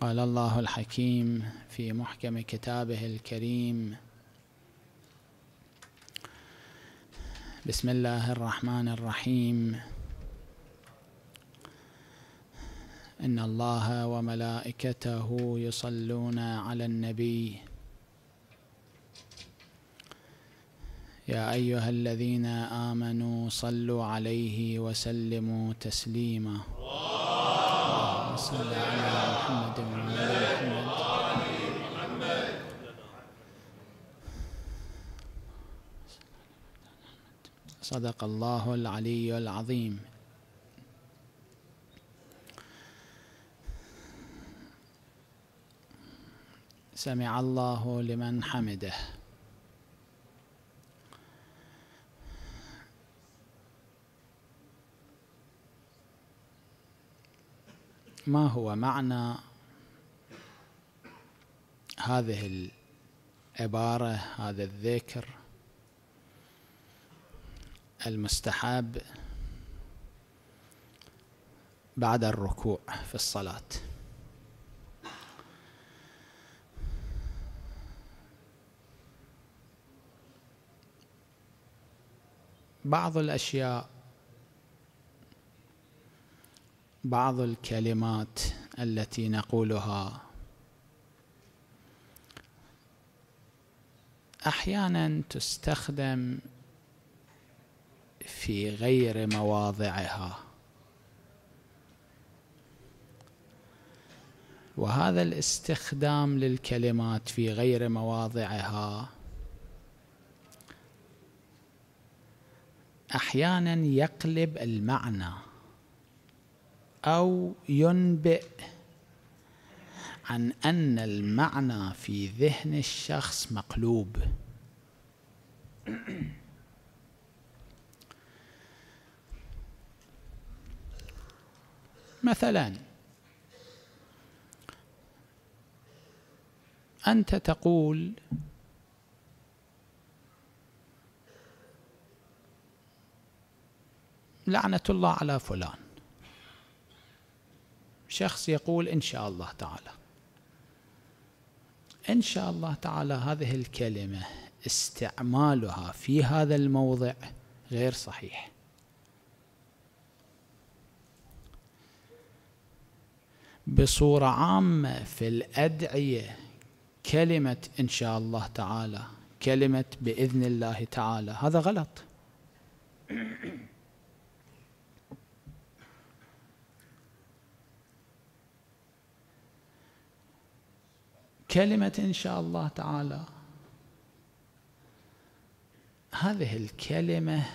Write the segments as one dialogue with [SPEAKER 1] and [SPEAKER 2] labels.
[SPEAKER 1] قال الله الحكيم في محكم كتابه الكريم بسم الله الرحمن الرحيم إن الله وملائكته يصلون على النبي يا أيها الذين آمنوا صلوا عليه وسلموا تسليما صل على محمد صدق الله العلي العظيم سمع الله لمن حمده ما هو معنى هذه العبارة هذا الذكر المستحاب بعد الركوع في الصلاة بعض الأشياء بعض الكلمات التي نقولها احيانا تستخدم في غير مواضعها وهذا الاستخدام للكلمات في غير مواضعها احيانا يقلب المعنى او ينبئ عن ان المعنى في ذهن الشخص مقلوب مثلان أنت تقول لعنة الله على فلان شخص يقول إن شاء الله تعالى إن شاء الله تعالى هذه الكلمة استعمالها في هذا الموضع غير صحيح بصورة عامة في الأدعية كلمة إن شاء الله تعالى كلمة بإذن الله تعالى هذا غلط كلمة إن شاء الله تعالى هذه الكلمة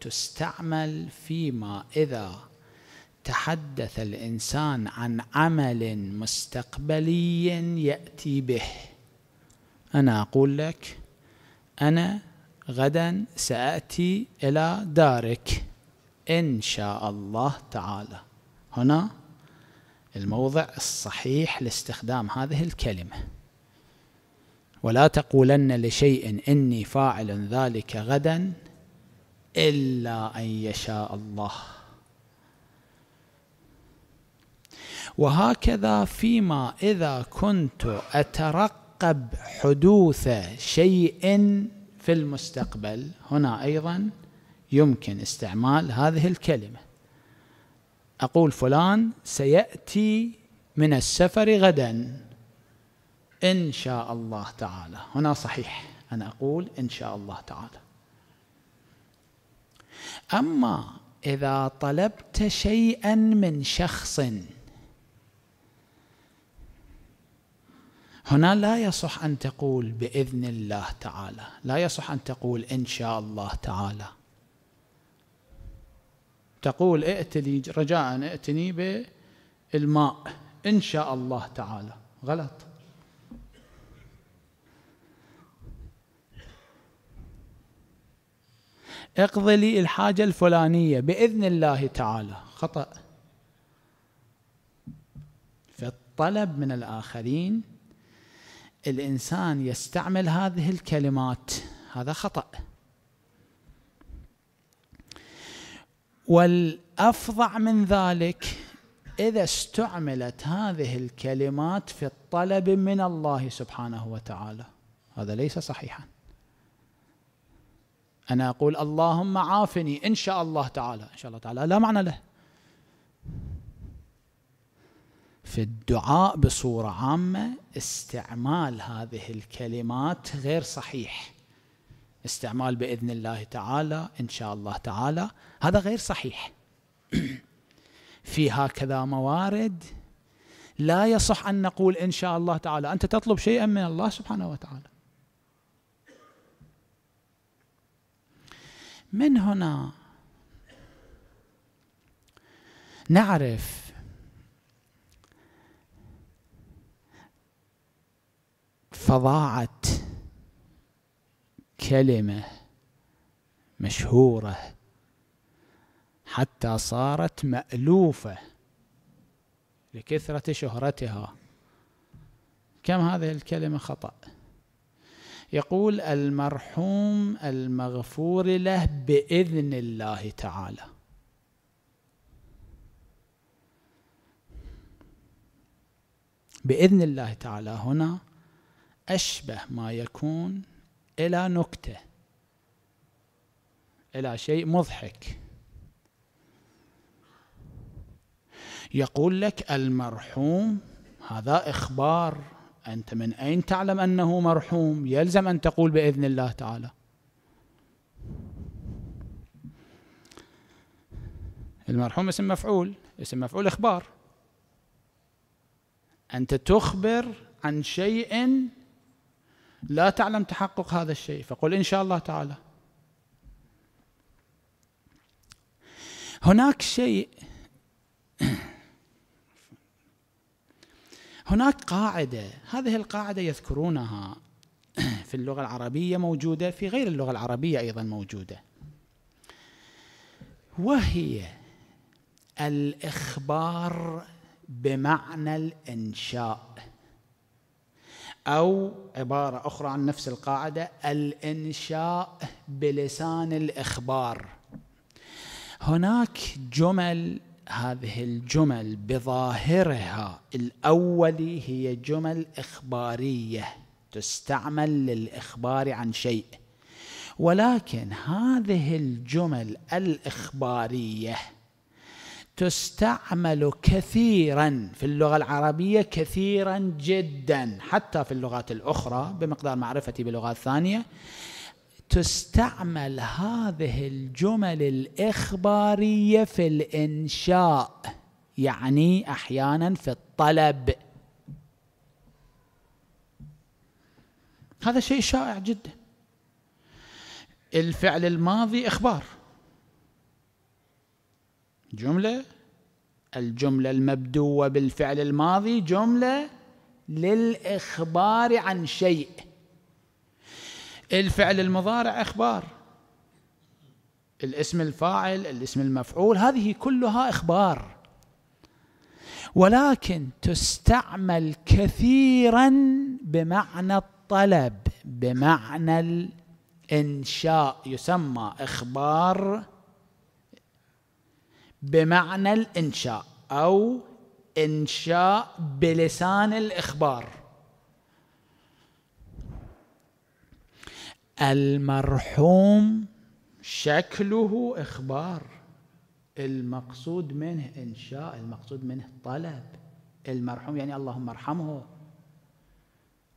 [SPEAKER 1] تستعمل فيما إذا يتحدث الانسان عن عمل مستقبلي ياتي به انا اقول لك انا غدا ساتي الى دارك ان شاء الله تعالى هنا الموضع الصحيح لاستخدام هذه الكلمه ولا تقولن لشيء اني فاعل ذلك غدا الا ان يشاء الله وهكذا فيما إذا كنت أترقب حدوث شيء في المستقبل هنا أيضا يمكن استعمال هذه الكلمة أقول فلان سيأتي من السفر غدا إن شاء الله تعالى هنا صحيح أنا أقول إن شاء الله تعالى أما إذا طلبت شيئا من شخص هنا لا يصح أن تقول بإذن الله تعالى لا يصح أن تقول إن شاء الله تعالى تقول ائتني رجاء ائتني بالماء إن شاء الله تعالى غلط اقضي لي الحاجة الفلانية بإذن الله تعالى خطأ فالطلب من الآخرين الإنسان يستعمل هذه الكلمات هذا خطأ والأفظع من ذلك إذا استعملت هذه الكلمات في الطلب من الله سبحانه وتعالى هذا ليس صحيحا أنا أقول اللهم عافني إن شاء الله تعالى إن شاء الله تعالى لا معنى له في الدعاء بصورة عامة استعمال هذه الكلمات غير صحيح استعمال بإذن الله تعالى إن شاء الله تعالى هذا غير صحيح في هكذا موارد لا يصح أن نقول إن شاء الله تعالى أنت تطلب شيئا من الله سبحانه وتعالى من هنا نعرف فضاعت كلمة مشهورة حتى صارت مألوفة لكثرة شهرتها كم هذه الكلمة خطأ يقول المرحوم المغفور له بإذن الله تعالى بإذن الله تعالى هنا أشبه ما يكون إلى نكتة إلى شيء مضحك يقول لك المرحوم هذا إخبار أنت من أين تعلم أنه مرحوم يلزم أن تقول بإذن الله تعالى المرحوم اسم مفعول اسم مفعول إخبار أنت تخبر عن شيء لا تعلم تحقق هذا الشيء فقل إن شاء الله تعالى هناك شيء هناك قاعدة هذه القاعدة يذكرونها في اللغة العربية موجودة في غير اللغة العربية أيضا موجودة وهي الإخبار بمعنى الإنشاء أو عبارة أخرى عن نفس القاعدة الإنشاء بلسان الإخبار هناك جمل هذه الجمل بظاهرها الأولي هي جمل إخبارية تستعمل للإخبار عن شيء ولكن هذه الجمل الإخبارية تستعمل كثيرا في اللغة العربية كثيرا جدا حتى في اللغات الأخرى بمقدار معرفتي بلغات ثانية تستعمل هذه الجمل الإخبارية في الإنشاء يعني أحيانا في الطلب هذا شيء شائع جدا الفعل الماضي إخبار جملة الجملة المبدوة بالفعل الماضي جملة للإخبار عن شيء الفعل المضارع إخبار الاسم الفاعل الاسم المفعول هذه كلها إخبار ولكن تستعمل كثيرا بمعنى الطلب بمعنى الإنشاء يسمى إخبار بمعنى الانشاء او انشاء بلسان الاخبار المرحوم شكله اخبار المقصود منه انشاء المقصود منه طلب المرحوم يعني اللهم ارحمه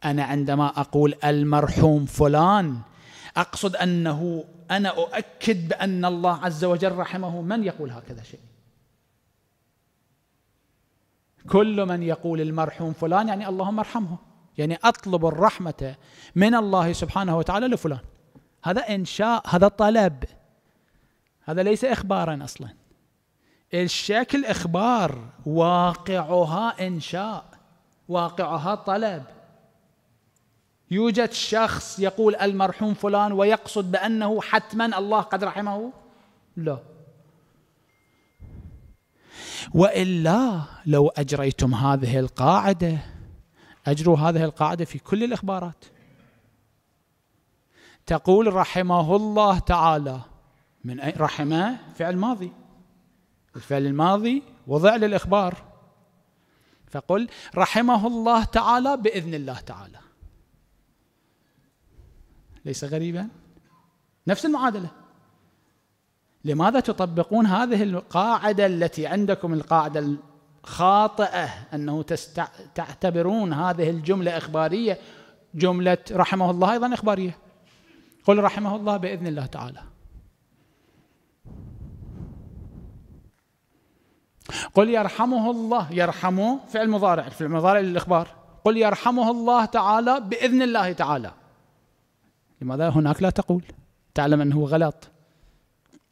[SPEAKER 1] انا عندما اقول المرحوم فلان أقصد أنه أنا أؤكد بأن الله عز وجل رحمه من يقول هكذا شيء كل من يقول المرحوم فلان يعني اللهم ارحمه يعني أطلب الرحمة من الله سبحانه وتعالى لفلان هذا إنشاء هذا طلب هذا ليس إخبارا أصلا الشكل إخبار واقعها إنشاء واقعها طلب يوجد شخص يقول المرحوم فلان ويقصد بأنه حتما الله قد رحمه لا وإلا لو أجريتم هذه القاعدة أجروا هذه القاعدة في كل الإخبارات تقول رحمه الله تعالى من أي رحمه فعل ماضي الفعل الماضي وضع للإخبار فقل رحمه الله تعالى بإذن الله تعالى ليس غريبا نفس المعادله لماذا تطبقون هذه القاعده التي عندكم القاعده الخاطئه انه تستع... تعتبرون هذه الجمله اخباريه جمله رحمه الله ايضا اخباريه قل رحمه الله باذن الله تعالى قل يرحمه الله يرحمه فعل مضارع في المضارع للاخبار قل يرحمه الله تعالى باذن الله تعالى لماذا هناك لا تقول تعلم أنه غلط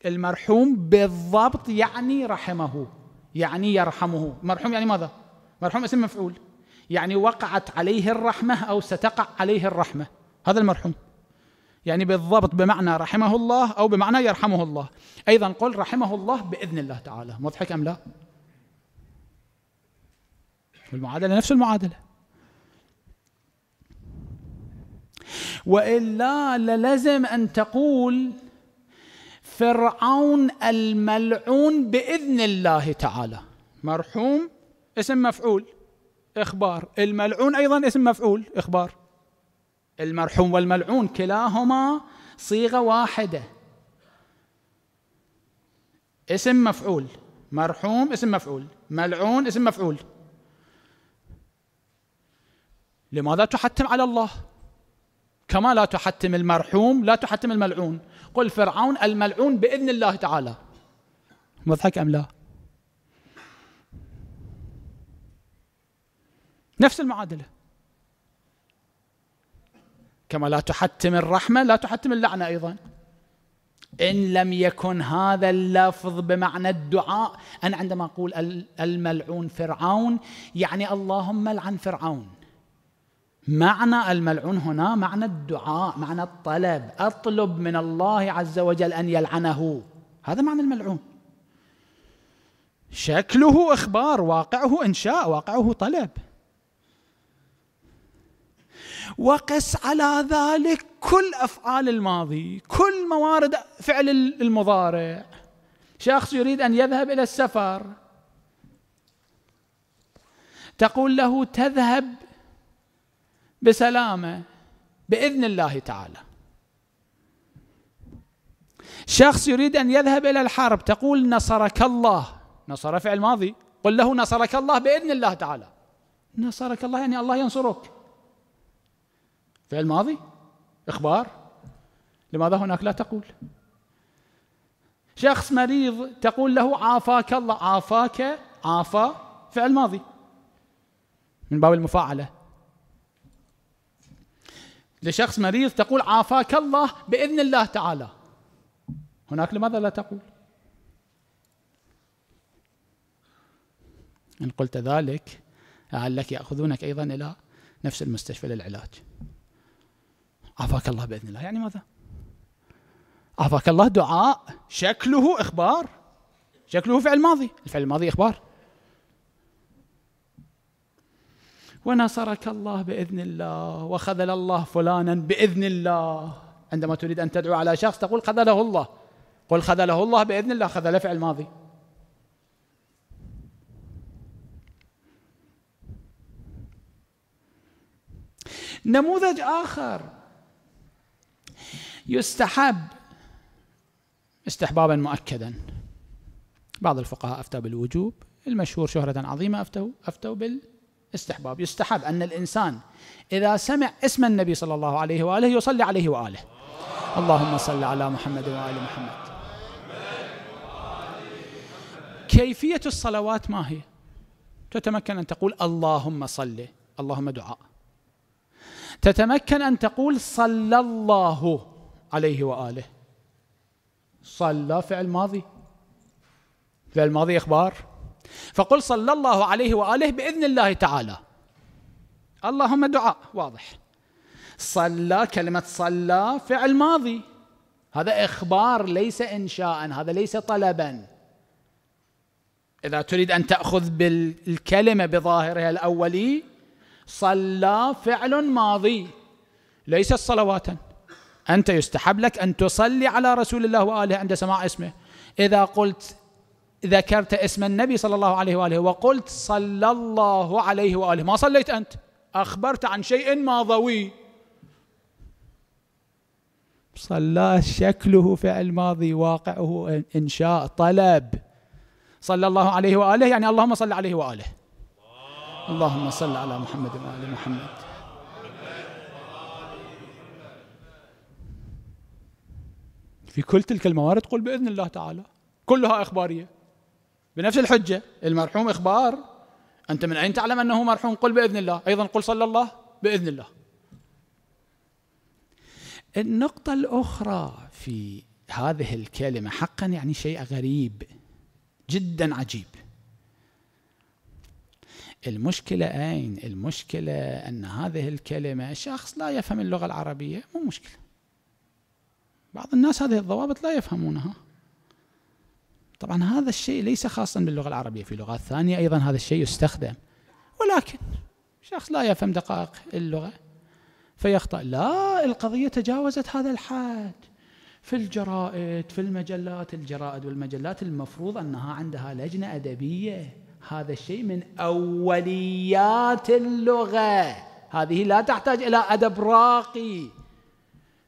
[SPEAKER 1] المرحوم بالضبط يعني رحمه يعني يرحمه مرحوم يعني ماذا مرحوم اسم مفعول يعني وقعت عليه الرحمة أو ستقع عليه الرحمة هذا المرحوم يعني بالضبط بمعنى رحمه الله أو بمعنى يرحمه الله أيضا قل رحمه الله بإذن الله تعالى مضحك أم لا والمعادلة نفس المعادلة والا للزم ان تقول فرعون الملعون باذن الله تعالى مرحوم اسم مفعول اخبار الملعون ايضا اسم مفعول اخبار المرحوم والملعون كلاهما صيغه واحده اسم مفعول مرحوم اسم مفعول ملعون اسم مفعول لماذا تحتم على الله كما لا تحتم المرحوم لا تحتم الملعون قل فرعون الملعون بإذن الله تعالى مضحك أم لا نفس المعادلة كما لا تحتم الرحمة لا تحتم اللعنة أيضا إن لم يكن هذا اللفظ بمعنى الدعاء أنا عندما أقول الملعون فرعون يعني اللهم لعن فرعون معنى الملعون هنا معنى الدعاء معنى الطلب اطلب من الله عز وجل ان يلعنه هذا معنى الملعون شكله اخبار واقعه انشاء واقعه طلب وقس على ذلك كل افعال الماضي كل موارد فعل المضارع شخص يريد ان يذهب الى السفر تقول له تذهب بسلامه باذن الله تعالى شخص يريد ان يذهب الى الحرب تقول نصرك الله نصر فعل ماضي قل له نصرك الله باذن الله تعالى نصرك الله يعني الله ينصرك فعل ماضي اخبار لماذا هناك لا تقول شخص مريض تقول له عافاك الله عافاك عافا فعل ماضي من باب المفاعله لشخص مريض تقول عافاك الله باذن الله تعالى هناك لماذا لا تقول ان قلت ذلك لعلك ياخذونك ايضا الى نفس المستشفى للعلاج عافاك الله باذن الله يعني ماذا عافاك الله دعاء شكله اخبار شكله فعل ماضي الفعل الماضي اخبار ونصرك الله باذن الله وخذل الله فلانا باذن الله عندما تريد ان تدعو على شخص تقول خذله الله قل خذله الله باذن الله خذل فعل ماضي نموذج اخر يستحب استحبابا مؤكدا بعض الفقهاء افتى بالوجوب المشهور شهره عظيمه افتوا افتوا بال استحباب يستحب أن الإنسان إذا سمع اسم النبي صلى الله عليه وآله يصلي عليه وآله اللهم صل على محمد وآل محمد كيفية الصلوات ما هي تتمكن أن تقول اللهم صل اللهم دعاء تتمكن أن تقول صلى الله عليه وآله صلى فعل ماضي فعل ماضي إخبار فقل صلى الله عليه واله باذن الله تعالى اللهم دعاء واضح صلى كلمه صلى فعل ماضي هذا اخبار ليس انشاء هذا ليس طلبا اذا تريد ان تاخذ بالكلمه بظاهرها الاولي صلى فعل ماضي ليس صلوات أنت يستحب لك أن تصلي على رسول الله وآله عند سماع اسمه إذا قلت ذكرت اسم النبي صلى الله عليه واله وقلت صلى الله عليه واله ما صليت انت اخبرت عن شيء ماضوي صلى شكله فعل ماضي واقعه انشاء طلب صلى الله عليه واله يعني اللهم صل عليه واله اللهم صل على محمد وال محمد في كل تلك الموارد قل باذن الله تعالى كلها اخباريه بنفس الحجة المرحوم إخبار أنت من أين تعلم أنه مرحوم قل بإذن الله أيضا قل صلى الله بإذن الله النقطة الأخرى في هذه الكلمة حقا يعني شيء غريب جدا عجيب المشكلة أين؟ المشكلة أن هذه الكلمة شخص لا يفهم اللغة العربية مو مشكلة بعض الناس هذه الضوابط لا يفهمونها طبعا هذا الشيء ليس خاصا باللغة العربية في لغات ثانية أيضا هذا الشيء يستخدم ولكن شخص لا يفهم دقائق اللغة فيخطأ لا القضية تجاوزت هذا الحد في الجرائد في المجلات الجرائد والمجلات المفروض أنها عندها لجنة أدبية هذا الشيء من أوليات اللغة هذه لا تحتاج إلى أدب راقي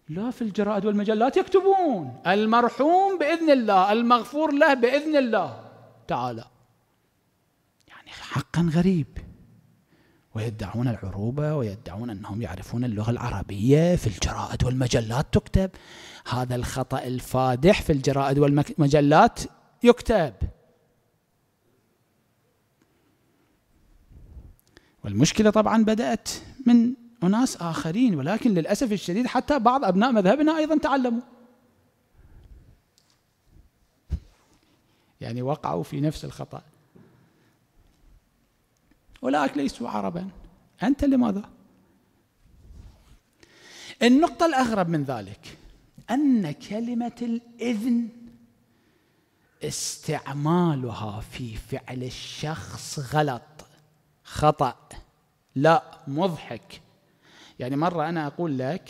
[SPEAKER 1] لا في الجرائد والمجلات يكتبون المرحوم باذن الله المغفور له باذن الله تعالى يعني حقا غريب ويدعون العروبة ويدعون أنهم يعرفون اللغة العربية في الجرائد والمجلات تكتب هذا الخطأ الفادح في الجرائد والمجلات يكتب والمشكلة طبعا بدأت من أناس آخرين ولكن للأسف الشديد حتى بعض أبناء مذهبنا أيضا تعلموا يعني وقعوا في نفس الخطأ أولئك ليسوا عربا أنت لماذا؟ النقطة الأغرب من ذلك أن كلمة الإذن استعمالها في فعل الشخص غلط خطأ لا مضحك يعني مرة أنا أقول لك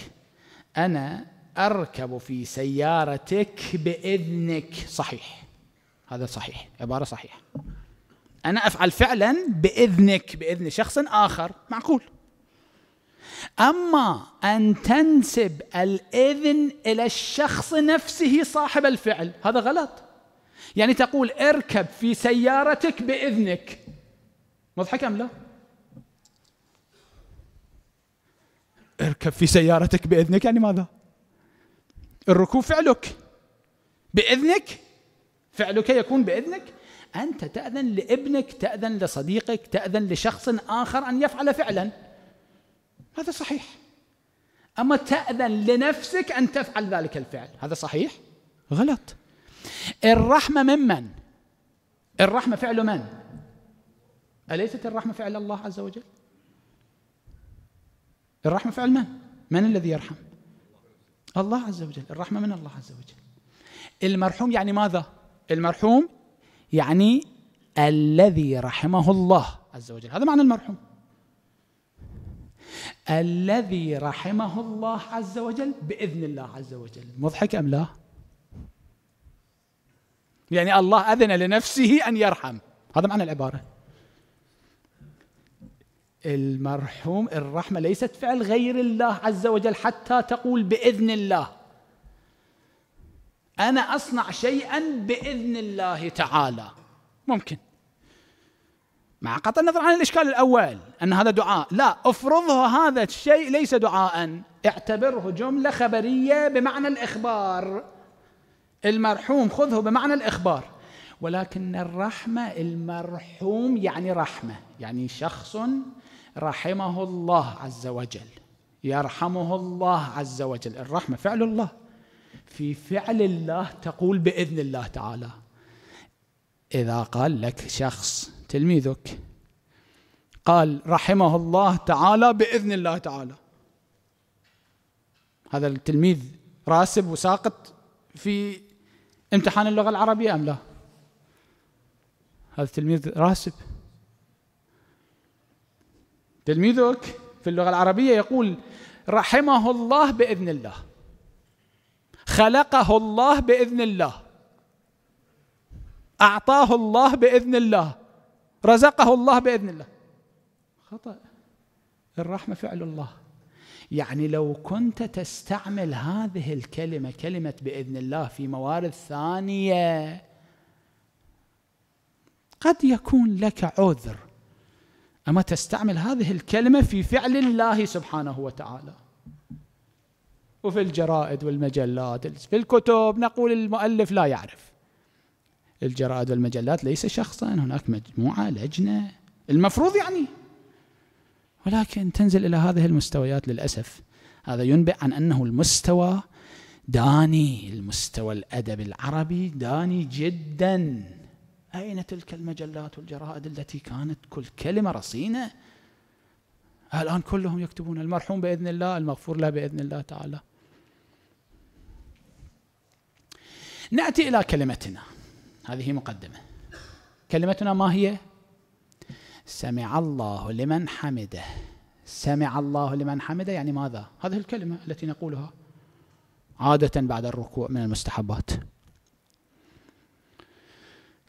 [SPEAKER 1] أنا أركب في سيارتك بإذنك صحيح هذا صحيح عبارة صحيحة أنا أفعل فعلا بإذنك بإذن شخص آخر معقول أما أن تنسب الإذن إلى الشخص نفسه صاحب الفعل هذا غلط يعني تقول اركب في سيارتك بإذنك مضحك أم لا؟ اركب في سيارتك باذنك يعني ماذا؟ الركوب فعلك باذنك فعلك يكون باذنك انت تاذن لابنك تاذن لصديقك تاذن لشخص اخر ان يفعل فعلا هذا صحيح اما تاذن لنفسك ان تفعل ذلك الفعل هذا صحيح غلط الرحمه ممن الرحمه فعل من اليست الرحمه فعل الله عز وجل الرحمة فعل من؟ من الذي يرحم؟ الله عز وجل الرحمة من الله عز وجل المرحوم يعني ماذا؟ المرحوم يعني الذي رحمه الله عز وجل هذا معنى المرحوم الذي رحمه الله عز وجل بإذن الله عز وجل مضحك أم لا؟ يعني الله أذن لنفسه أن يرحم هذا معنى العبارة المرحوم الرحمة ليست فعل غير الله عز وجل حتى تقول بإذن الله أنا أصنع شيئا بإذن الله تعالى ممكن مع قطع النظر عن الإشكال الأول أن هذا دعاء لا افرضه هذا الشيء ليس دعاء اعتبره جملة خبرية بمعنى الإخبار المرحوم خذه بمعنى الإخبار ولكن الرحمة المرحوم يعني رحمة يعني شخص رحمه الله عز وجل يرحمه الله عز وجل الرحمة فعل الله في فعل الله تقول بإذن الله تعالى إذا قال لك شخص تلميذك قال رحمه الله تعالى بإذن الله تعالى هذا التلميذ راسب وساقط في امتحان اللغة العربية أم لا هذا التلميذ راسب تلميذك في اللغة العربية يقول رحمه الله بإذن الله خلقه الله بإذن الله أعطاه الله بإذن الله رزقه الله بإذن الله خطأ الرحمة فعل الله يعني لو كنت تستعمل هذه الكلمة كلمة بإذن الله في موارد ثانية قد يكون لك عذر أما تستعمل هذه الكلمة في فعل الله سبحانه وتعالى وفي الجرائد والمجلات في الكتب نقول المؤلف لا يعرف الجرائد والمجلات ليس شخصا هناك مجموعة لجنة المفروض يعني ولكن تنزل إلى هذه المستويات للأسف هذا ينبئ عن أنه المستوى داني المستوى الأدب العربي داني جداً أين تلك المجلات والجرائد التي كانت كل كلمة رصينة الآن كلهم يكتبون المرحوم بإذن الله المغفور له بإذن الله تعالى نأتي إلى كلمتنا هذه مقدمة كلمتنا ما هي سمع الله لمن حمده سمع الله لمن حمده يعني ماذا هذه الكلمة التي نقولها عادة بعد الركوع من المستحبات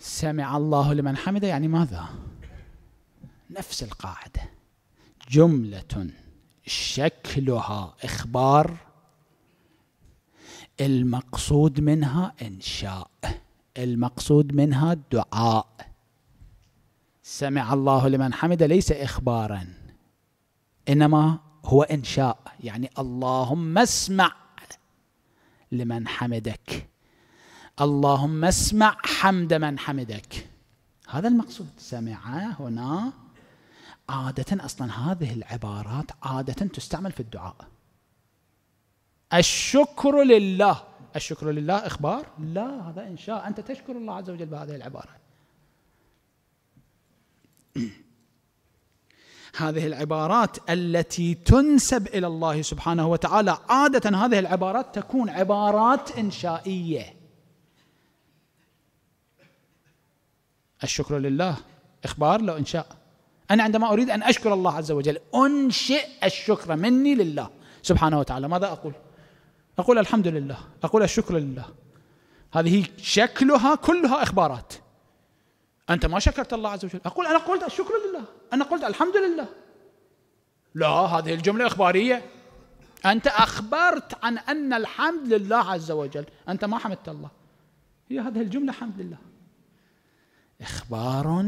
[SPEAKER 1] سمع الله لمن حمده يعني ماذا نفس القاعدة جملة شكلها إخبار المقصود منها إنشاء المقصود منها دعاء سمع الله لمن حمده ليس إخبارا إنما هو إنشاء يعني اللهم اسمع لمن حمدك اللهم اسمع حمد من حمدك هذا المقصود سمع هنا عادة أصلا هذه العبارات عادة تستعمل في الدعاء الشكر لله الشكر لله إخبار لا هذا إنشاء أنت تشكر الله عز وجل بهذه العبارة هذه العبارات التي تنسب إلى الله سبحانه وتعالى عادة هذه العبارات تكون عبارات إنشائية الشكر لله إخبار لو إنشاء أنا عندما أريد أن أشكر الله عز وجل أنشئ الشكر مني لله سبحانه وتعالى ماذا أقول أقول الحمد لله أقول الشكر لله هذه شكلها كلها إخبارات أنت ما شكرت الله عز وجل أقول أنا قلت الشكر لله أنا قلت الحمد لله لا هذه الجملة إخبارية أنت أخبرت عن أن الحمد لله عز وجل أنت ما حمدت الله هي هذه الجملة حمد لله إخبار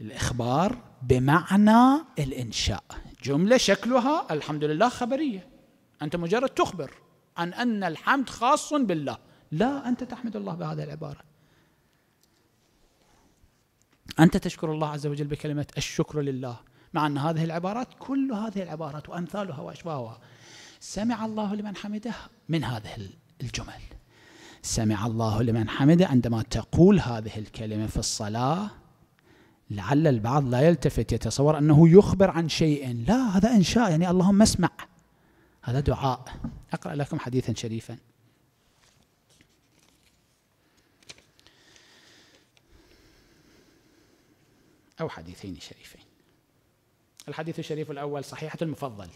[SPEAKER 1] الإخبار بمعنى الإنشاء جملة شكلها الحمد لله خبرية أنت مجرد تخبر عن أن الحمد خاص بالله لا أنت تحمد الله بهذه العبارة أنت تشكر الله عز وجل بكلمة الشكر لله مع أن هذه العبارات كل هذه العبارات وأمثالها وأشباهها سمع الله لمن حمده من هذه الجمل سمع الله لمن حمده عندما تقول هذه الكلمة في الصلاة لعل البعض لا يلتفت يتصور أنه يخبر عن شيء لا هذا إنشاء يعني اللهم اسمع هذا دعاء أقرأ لكم حديثا شريفا أو حديثين شريفين الحديث الشريف الأول صحيحة المفضل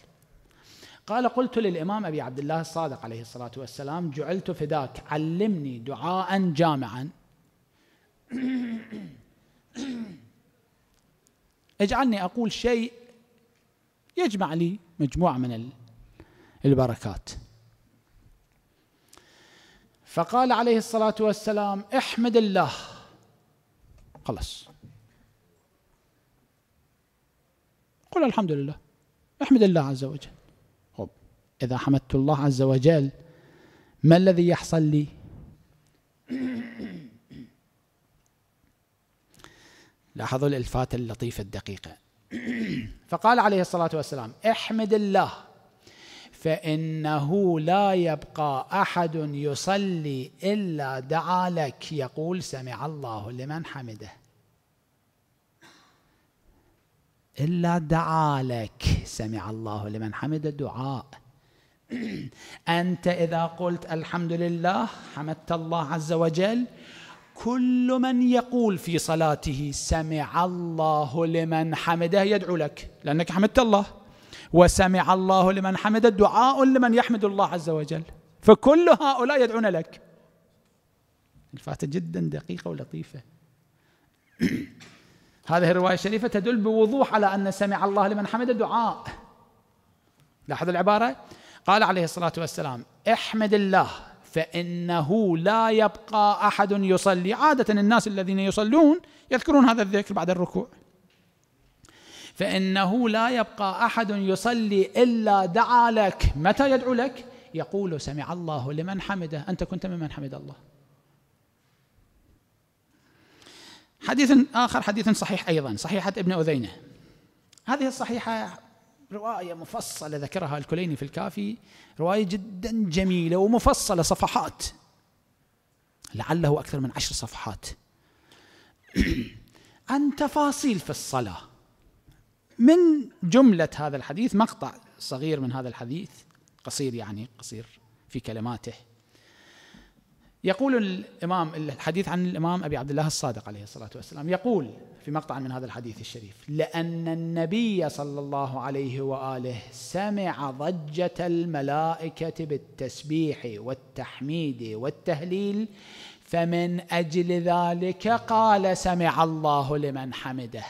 [SPEAKER 1] قال قلت للإمام أبي عبد الله الصادق عليه الصلاة والسلام جعلت فداك علمني دعاء جامعا اجعلني أقول شيء يجمع لي مجموعة من البركات فقال عليه الصلاة والسلام احمد الله خلص قل الحمد لله احمد الله عز وجل إذا حمدت الله عز وجل ما الذي يحصل لي لاحظوا الالفات اللطيفه الدقيقه فقال عليه الصلاه والسلام احمد الله فانه لا يبقى احد يصلي الا دعا لك يقول سمع الله لمن حمده الا دعا لك سمع الله لمن حمده دعاء أنت إذا قلت الحمد لله حمدت الله عز وجل كل من يقول في صلاته سمع الله لمن حمده يدعو لك لأنك حمدت الله وسمع الله لمن حمده دعاء لمن يحمد الله عز وجل فكل هؤلاء يدعون لك الفاتحة جدا دقيقة ولطيفة هذه الرواية الشريفة تدل بوضوح على أن سمع الله لمن حمده دعاء لاحظ العبارة قال عليه الصلاة والسلام احمد الله فإنه لا يبقى أحد يصلي عادة الناس الذين يصلون يذكرون هذا الذكر بعد الركوع فإنه لا يبقى أحد يصلي إلا دعا لك متى يدعو لك يقول سمع الله لمن حمده أنت كنت ممن حمد الله حديث آخر حديث صحيح أيضا صحيحة ابن أذينة هذه الصحيحة رواية مفصلة ذكرها الكليني في الكافي رواية جدا جميلة ومفصلة صفحات لعله أكثر من عشر صفحات عن تفاصيل في الصلاة من جملة هذا الحديث مقطع صغير من هذا الحديث قصير يعني قصير في كلماته يقول الإمام الحديث عن الإمام أبي عبد الله الصادق عليه الصلاة والسلام يقول في مقطع من هذا الحديث الشريف لأن النبي صلى الله عليه وآله سمع ضجة الملائكة بالتسبيح والتحميد والتهليل فمن أجل ذلك قال سمع الله لمن حمده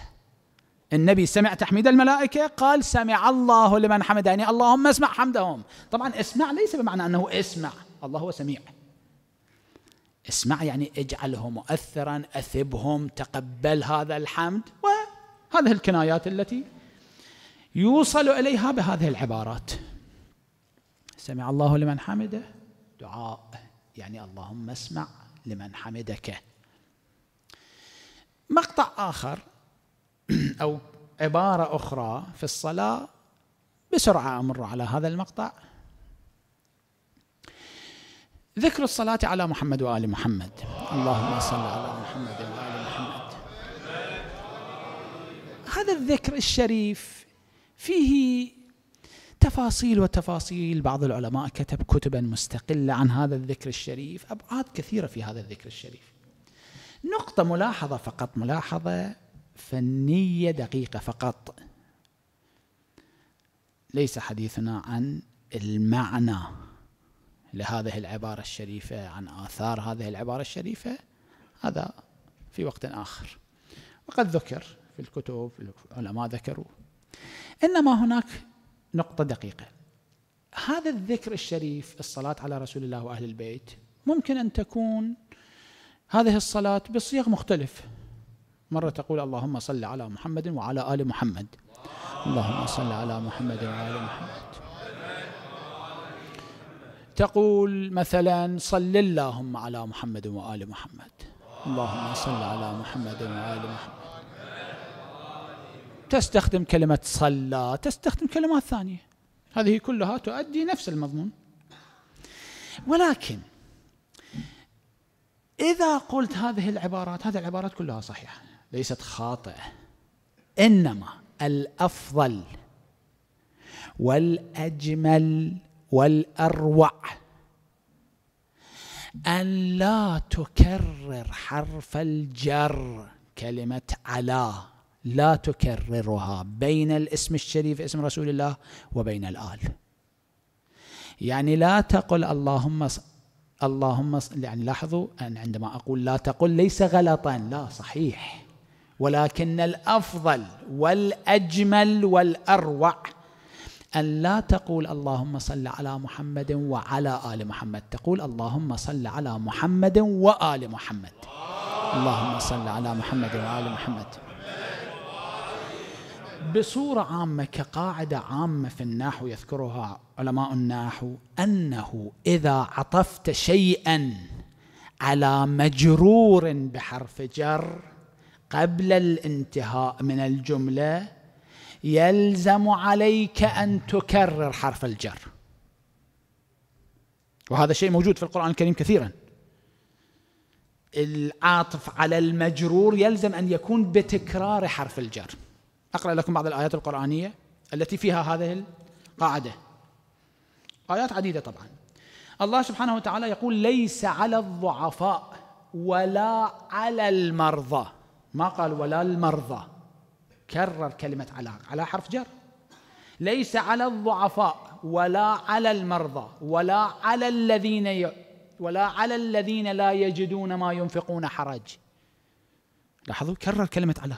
[SPEAKER 1] النبي سمع تحميد الملائكة قال سمع الله لمن حمده يعني اللهم اسمع حمدهم طبعا اسمع ليس بمعنى أنه اسمع الله هو سميع اسمع يعني اجعله مؤثرا اثبهم تقبل هذا الحمد وهذه الكنايات التي يوصل اليها بهذه العبارات سمع الله لمن حمده دعاء يعني اللهم اسمع لمن حمدك مقطع اخر او عباره اخرى في الصلاه بسرعه امر على هذا المقطع ذكر الصلاة على محمد وآل محمد اللهم صل على محمد وآل محمد هذا الذكر الشريف فيه تفاصيل وتفاصيل بعض العلماء كتب كتبا مستقلة عن هذا الذكر الشريف أبعاد كثيرة في هذا الذكر الشريف نقطة ملاحظة فقط ملاحظة فنية دقيقة فقط ليس حديثنا عن المعنى لهذه العبارة الشريفة عن آثار هذه العبارة الشريفة هذا في وقت آخر وقد ذكر في الكتب العلماء ذكروا إنما هناك نقطة دقيقة هذا الذكر الشريف الصلاة على رسول الله وأهل البيت ممكن أن تكون هذه الصلاة بصيغ مختلف مرة تقول اللهم صل على محمد وعلى آل محمد اللهم صل على محمد وعلى آل محمد تقول مثلا صل اللهم على محمد وآل محمد اللهم صل على محمد وآل محمد تستخدم كلمة صلى تستخدم كلمات ثانية هذه كلها تؤدي نفس المضمون ولكن إذا قلت هذه العبارات هذه العبارات كلها صحيحة ليست خاطئة إنما الأفضل والأجمل والاروع ان لا تكرر حرف الجر كلمه على لا تكررها بين الاسم الشريف اسم رسول الله وبين الال يعني لا تقل اللهم اللهم يعني لاحظوا أن عندما أقول لا تقل ليس غلطا لا صحيح ولكن الأفضل والأجمل والأروع أن لا تقول اللهم صل على محمد وعلى آل محمد تقول اللهم صل على محمد وآل محمد اللهم صل على محمد وآل محمد بصورة عامة كقاعدة عامة في النحو يذكرها علماء النحو أنه إذا عطفت شيئا على مجرور بحرف جر قبل الانتهاء من الجملة يلزم عليك أن تكرر حرف الجر وهذا شيء موجود في القرآن الكريم كثيرا العاطف على المجرور يلزم أن يكون بتكرار حرف الجر أقرأ لكم بعض الآيات القرآنية التي فيها هذه القاعدة آيات عديدة طبعا الله سبحانه وتعالى يقول ليس على الضعفاء ولا على المرضى ما قال ولا المرضى كرر كلمة على على حرف جر ليس على الضعفاء ولا على المرضى ولا على الذين ي... ولا على الذين لا يجدون ما ينفقون حرج لاحظوا كرر كلمة على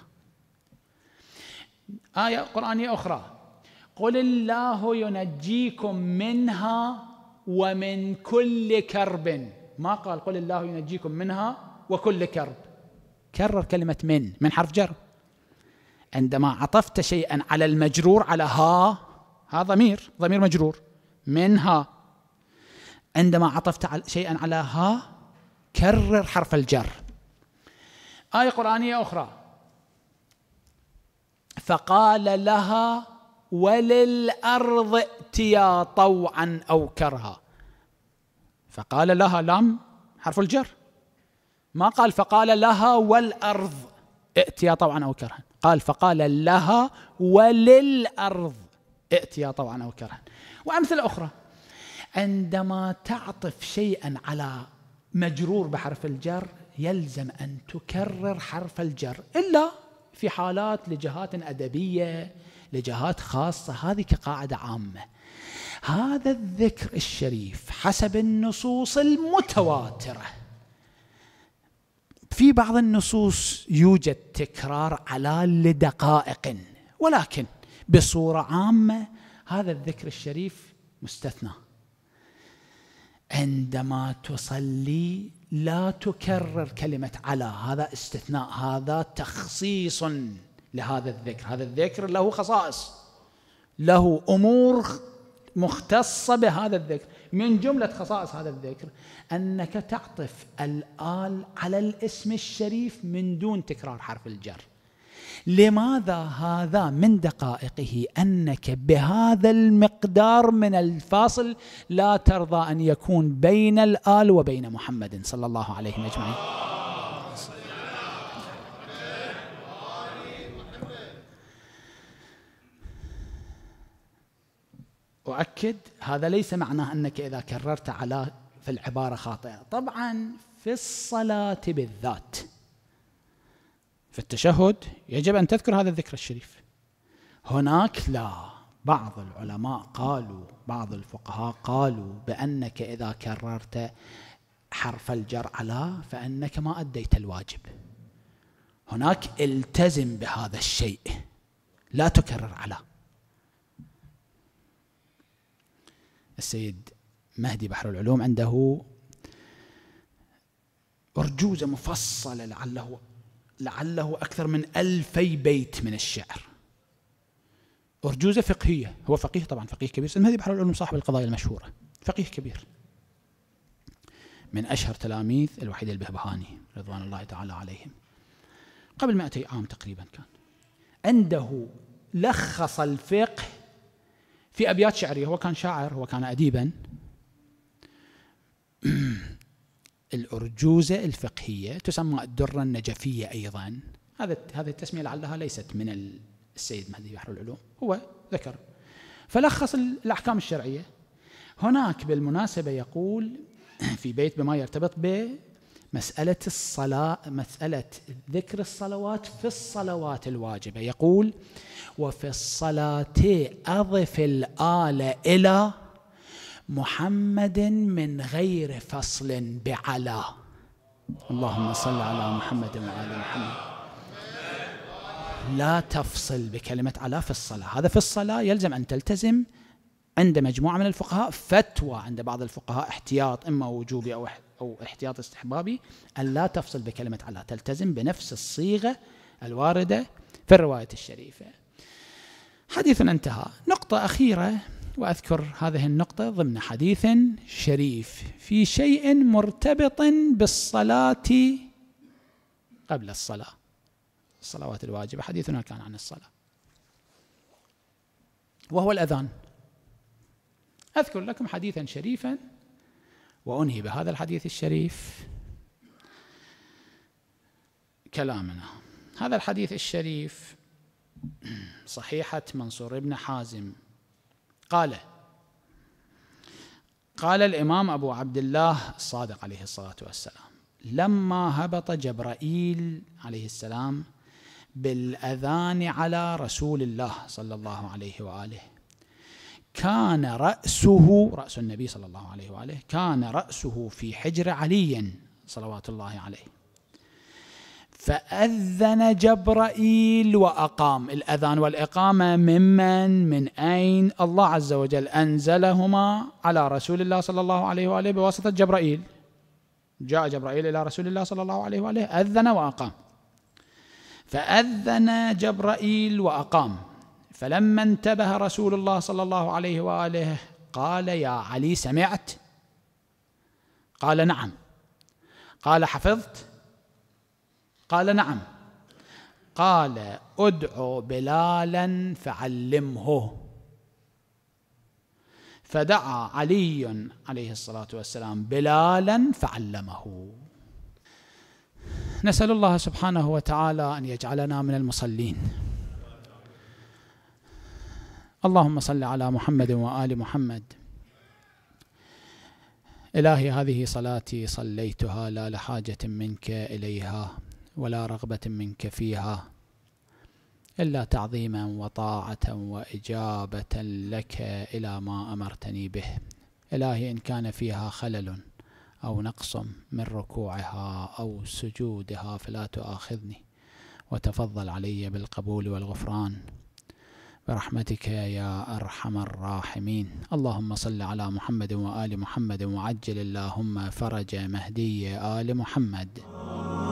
[SPEAKER 1] آية قرآنية أخرى قل الله ينجيكم منها ومن كل كرب ما قال قل الله ينجيكم منها وكل كرب كرر كلمة من من حرف جر عندما عطفت شيئا على المجرور على ها ها ضمير ضمير مجرور من ها عندما عطفت شيئا على ها كرر حرف الجر آية قرآنية أخرى فقال لها وللأرض ائتيا طوعا أو كرها فقال لها لم حرف الجر ما قال فقال لها والأرض ائتيا طوعا أو كرها قال فقال لها وللأرض ائتيا طوعا أو كرها وأمثلة أخرى عندما تعطف شيئا على مجرور بحرف الجر يلزم أن تكرر حرف الجر إلا في حالات لجهات أدبية لجهات خاصة هذه كقاعدة عامة هذا الذكر الشريف حسب النصوص المتواتره في بعض النصوص يوجد تكرار على لدقائق ولكن بصورة عامة هذا الذكر الشريف مستثنى عندما تصلي لا تكرر كلمة على هذا استثناء هذا تخصيص لهذا الذكر هذا الذكر له خصائص له أمور مختصة بهذا الذكر من جملة خصائص هذا الذكر أنك تعطف الآل على الاسم الشريف من دون تكرار حرف الجر لماذا هذا من دقائقه أنك بهذا المقدار من الفاصل لا ترضى أن يكون بين الآل وبين محمد صلى الله عليه أجمعين أؤكد هذا ليس معناه أنك إذا كررت على في العبارة خاطئة طبعا في الصلاة بالذات في التشهد يجب أن تذكر هذا الذكر الشريف هناك لا بعض العلماء قالوا بعض الفقهاء قالوا بأنك إذا كررت حرف الجر على فأنك ما أديت الواجب هناك التزم بهذا الشيء لا تكرر على السيد مهدي بحر العلوم عنده أرجوزة مفصلة لعله لعله أكثر من ألفي بيت من الشعر أرجوزة فقهية هو فقيه طبعا فقيه كبير مهدي بحر العلوم صاحب القضايا المشهورة فقيه كبير من أشهر تلاميذ الوحيد البهبهاني رضوان الله تعالى عليهم قبل مائتي عام تقريبا كان عنده لخص الفقه في أبيات شعرية هو كان شاعر هو كان أديبا الأرجوزة الفقهية تسمى الدرة النجفية أيضا هذا هذه التسمية لعلها ليست من السيد مهدي بحر العلوم هو ذكر فلخص الأحكام الشرعية هناك بالمناسبة يقول في بيت بما يرتبط مسألة الصلاة مسألة ذكر الصلوات في الصلوات الواجبة يقول وفي الصلاة أضف الآل إلى محمد من غير فصل بعلا اللهم صل على محمد وعلى محمد لا تفصل بكلمة على في الصلاة هذا في الصلاة يلزم أن تلتزم عند مجموعة من الفقهاء فتوى عند بعض الفقهاء احتياط إما وجوبي أو أو احتياط استحبابي أن لا تفصل بكلمة على تلتزم بنفس الصيغة الواردة في الرواية الشريفة حديثنا انتهى نقطة أخيرة وأذكر هذه النقطة ضمن حديث شريف في شيء مرتبط بالصلاة قبل الصلاة الصلوات الواجبة حديثنا كان عن الصلاة وهو الأذان أذكر لكم حديثا شريفا وأنهي بهذا الحديث الشريف كلامنا هذا الحديث الشريف صحيحة منصور بن حازم قال قال الإمام أبو عبد الله الصادق عليه الصلاة والسلام لما هبط جبرائيل عليه السلام بالأذان على رسول الله صلى الله عليه وآله كان رأسه رأس النبي صلى الله عليه وآله كان رأسه في حجر علي صلوات الله عليه فأذن جبرائيل وأقام الأذان والإقامة ممن من أين الله عز وجل أنزلهما على رسول الله صلى الله عليه وآله بواسطة جبرائيل جاء جبرائيل إلى رسول الله صلى الله عليه وآله أذن وأقام فأذن جبرائيل وأقام فلما انتبه رسول الله صلى الله عليه واله قال يا علي سمعت قال نعم قال حفظت قال نعم قال ادع بلالا فعلمه فدعا علي عليه الصلاه والسلام بلالا فعلمه نسال الله سبحانه وتعالى ان يجعلنا من المصلين اللهم صل على محمد وآل محمد إلهي هذه صلاتي صليتها لا لحاجة منك إليها ولا رغبة منك فيها إلا تعظيما وطاعة وإجابة لك إلى ما أمرتني به إلهي إن كان فيها خلل أو نقص من ركوعها أو سجودها فلا تؤاخذني وتفضل علي بالقبول والغفران برحمتك يا أرحم الراحمين اللهم صل على محمد وآل محمد وعجل اللهم فرج مهدي آل محمد